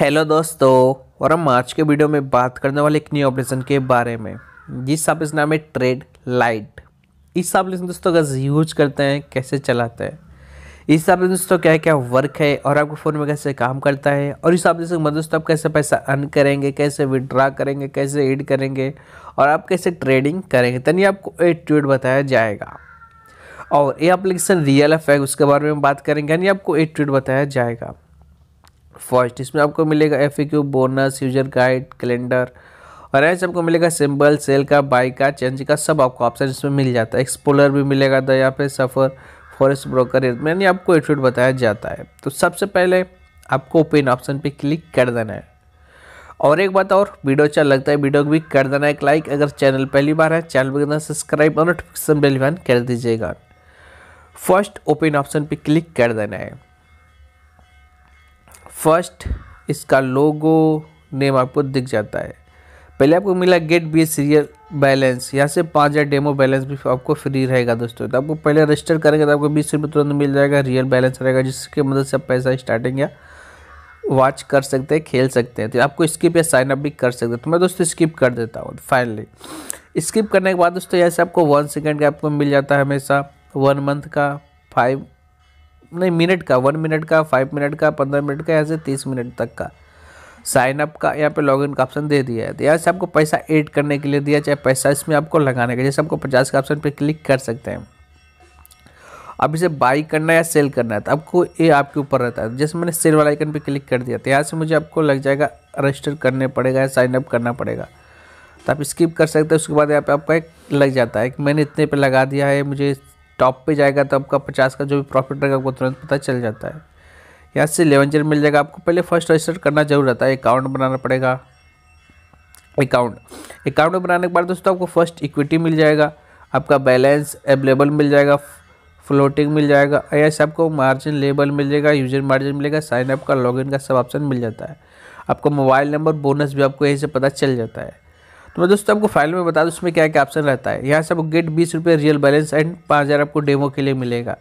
hello दोस्तों और हम आज के वीडियो में बात करने वाले एक न्यू ऑपरेशन के बारे में जिस हिसाब से नाम है ट्रेड लाइट इस ऑपरेशन दोस्तों का यूज करते हैं कैसे चलाते हैं इस ऑपरेशन दोस्तों क्या क्या वर्क है और आपके फ़ोन में कैसे काम करता है और इस ऑपरेशन से दोस्तों आप कैसे पैसा अर्न करेंगे कैसे विड्रा करेंगे कैसे एड करेंगे और आप कैसे ट्रेडिंग करेंगे तनि आपको ए ट्यूट बताया जाएगा और ये अप्लीकेशन रियल एफ उसके बारे में बात करेंगे यानी आपको ए ट्यूट बताया जाएगा फर्स्ट इसमें आपको मिलेगा F bonus user guide calendar और ऐसे आपको मिलेगा सिंबल सेल का बाई का चेंज का सब आपको ऑप्शन इसमें मिल जाता है एक्सप्लोर भी मिलेगा द तो यहाँ पे सफ़र फॉरेस्ट ब्रोकर मैंने आपको एट्यूट बताया जाता है तो सबसे पहले आपको ओपन ऑप्शन पे क्लिक कर देना है और एक बात और वीडियो अच्छा लगता है वीडियो को भी कर देना एक लाइक अगर चैनल पहली बार है चैनल पर सब्सक्राइब और नोटिफिकेशन बेल कर दीजिएगा फर्स्ट ओपन ऑप्शन पर क्लिक कर देना है फर्स्ट इसका लोगो नेम आपको दिख जाता है पहले आपको मिला गेट बी सीरियल बैलेंस यहाँ से पाँच हज़ार डेमो बैलेंस भी आपको फ्री रहेगा दोस्तों तो आपको पहले रजिस्टर करेंगे तो आपको बीस रुपये तुरंत मिल जाएगा रियल बैलेंस रहेगा जिसकी मदद से आप पैसा स्टार्टिंग या वॉच कर सकते हैं खेल सकते हैं तो आपको स्किप या साइन अप भी कर सकते हैं तो मैं दोस्तों स्किप कर देता हूँ फाइनली स्किप करने के बाद दोस्तों यहाँ से आपको वन सेकेंड का आपको मिल जाता है हमेशा वन मंथ का फाइव नहीं मिनट का वन मिनट का फाइव मिनट का पंद्रह मिनट का से तीस मिनट तक का साइन अप का यहाँ पे लॉगिन का ऑप्शन दे दिया है तो यहाँ से आपको पैसा ऐड करने के लिए दिया चाहे पैसा इसमें आपको लगाने का जैसे आपको पचास का ऑप्शन पे क्लिक कर सकते हैं अब इसे बाई करना है या सेल करना है तो आपको ये आपके ऊपर रहता है जैसे मैंने सेल वाला आइकन पर क्लिक कर दिया तो यहाँ से मुझे आपको लग जाएगा रजिस्टर करने पड़ेगा या साइनअप करना पड़ेगा तो आप स्किप कर सकते हैं उसके बाद यहाँ पे आपका एक लग जाता है कि मैंने इतने पे लगा दिया है मुझे टॉप पे जाएगा तो आपका पचास का जो भी प्रॉफिट रहेगा आपको तुरंत पता चल जाता है यहाँ से लेवेंजर मिल जाएगा आपको पहले फर्स्ट रजिस्टर करना जरूर रहता है अकाउंट बनाना पड़ेगा अकाउंट अकाउंट बनाने के बाद दोस्तों आपको फर्स्ट इक्विटी मिल जाएगा आपका बैलेंस अवेलेबल मिल जाएगा फ्लोटिंग मिल जाएगा ऐसे आपको मार्जिन लेबल मिल जाएगा यूजर मार्जिन मिलेगा साइनअप का लॉगिन का सब ऑप्शन मिल जाता है आपको मोबाइल नंबर बोनस भी आपको यहीं से पता चल जाता है तो मैं दोस्तों आपको फाइल में बता दूँ उसमें क्या क्या ऑप्शन रहता है यहाँ से आपको गेट बीस रुपये रियल बैलेंस एंड पाँच हज़ार आपको डेमो के लिए मिलेगा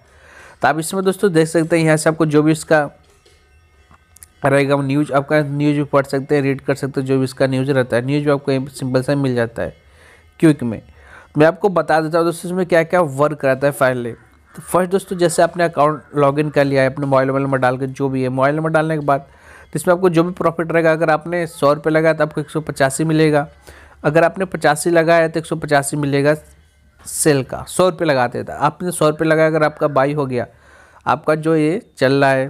तो आप इसमें दोस्तों देख सकते हैं यहाँ से आपको जो भी इसका रहेगा न्यूज आपका न्यूज भी पढ़ सकते हैं रीड कर सकते हैं जो भी इसका न्यूज रहता है न्यूज भी आपको सिंपल सा मिल जाता है क्विक में मैं आपको बता देता हूँ दोस्तों इसमें क्या क्या वर्क रहता है फाइनली तो फर्स्ट दोस्तों जैसे आपने अकाउंट लॉगिन कर लिया है अपने मोबाइल नंबर में डाल के जो भी है मोबाइल नंबर डालने के बाद तो इसमें आपको जो भी प्रॉफिट रहेगा अगर आपने सौ रुपये लगाया तो आपको एक मिलेगा अगर आपने पचासी लगाया तो एक सौ पचासी मिलेगा सेल का सौ रुपये लगाते थे आपने सौ रुपये लगाया अगर आपका बाई हो गया आपका जो ये चल रहा है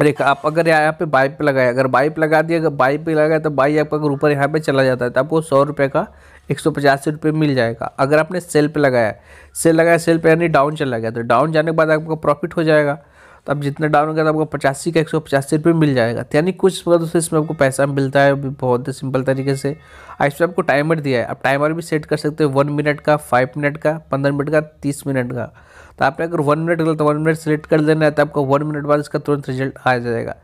अरे आप अगर यहाँ पे बाई पे लगाए अगर बाई पे लगा दिया अगर बाई पे लगाया तो बाई आपका अगर ऊपर यहाँ पे चला जाता है तो आपको सौ रुपये का एक सौ पचासी रुपये मिल जाएगा अगर आपने सेल पे लगाया सेल लगाया सेल पे यानी डाउन चला गया तो डाउन जाने के बाद आपका प्रॉफिट हो जाएगा आप जितना डाउन होगा तो आपको पचासी का एक सौ पचासी रुपये मिल जाएगा तो यानी कुछ दोस्तों इसमें आपको पैसा मिलता है बहुत ही सिंपल तरीके से और इसमें आपको टाइमर दिया है आप टाइमर भी सेट कर सकते हैं वन मिनट का फाइव मिनट का पंद्रह मिनट का तीस मिनट का तो आपने अगर वन मिनट गलत तो वन मिनट सेलेक्ट कर देना है तो आपको वन मिनट बाद इसका तुरंत रिजल्ट आ जाएगा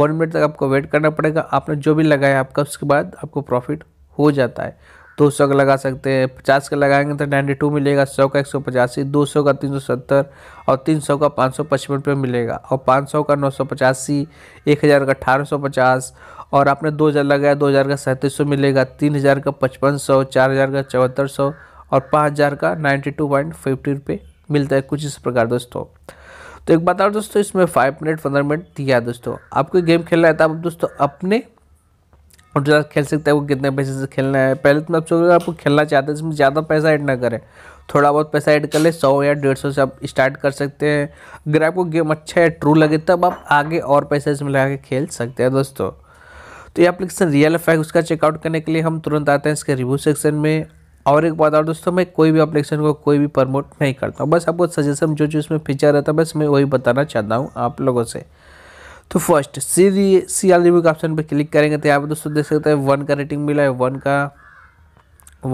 वन मिनट तक आपको वेट करना पड़ेगा आपने जो भी लगाया आपका उसके बाद आपको प्रॉफिट हो जाता है दो सौ का लगा सकते हैं पचास का लगाएंगे तो नाइन्टी टू मिलेगा सौ का एक सौ पचासी दो सौ का तीन सौ सत्तर और तीन सौ का पाँच सौ पचपन रुपये मिलेगा और पाँच सौ का नौ सौ पचासी एक हज़ार का अठारह सौ पचास और आपने दो हज़ार लगाया दो हज़ार का सैंतीस सौ मिलेगा तीन हज़ार का पचपन सौ चार हज़ार का चौहत्तर सौ और पाँच हज़ार का नाइन्टी टू पॉइंट फिफ्टी रुपये मिलता है कुछ इस प्रकार दोस्तों तो एक बात और दोस्तों इसमें फाइव मिनट पंद्रह मिनट दिया है दोस्तों आपको गेम खेलना है तो आप दोस्तों अपने और जो खेल सकते हैं वो कितने पैसे से खेलना है पहले तो आप सोचा आपको खेलना चाहते हैं इसमें ज़्यादा पैसा ऐड ना करें थोड़ा बहुत पैसा ऐड कर ले सौ या डेढ़ सौ से आप स्टार्ट कर सकते हैं अगर आपको गेम अच्छा है ट्रू लगे तब आप आगे और पैसा इसमें लगा के खेल सकते हैं दोस्तों तो ये एप्लीकेशन रियल एफ उसका चेकआउट करने के लिए हम तुरंत आते हैं इसके रिव्यू सेक्शन में और एक बात और दोस्तों मैं कोई भी एप्लीकेशन को कोई भी प्रमोट नहीं करता हूँ बस आपको सजेशन जो जो इसमें फीचर रहता है बस मैं वही बताना चाहता हूँ आप लोगों से तो first C C R review के ऑप्शन पर क्लिक करेंगे तो यहाँ पर दोस्तों देख सकते हैं वन का रेटिंग मिला है वन का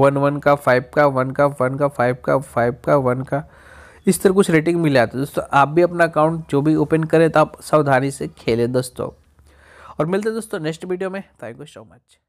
वन वन का फाइव का वन का वन का फाइव का फाइव का वन का इस तरह कुछ रेटिंग मिला है तो दोस्तों आप भी अपना अकाउंट जो भी ओपन करें तो आप सावधानी से खेलें दोस्तों और मिलते हैं दोस्तों नेक्स्ट वीडियो में थैंक यू सो मच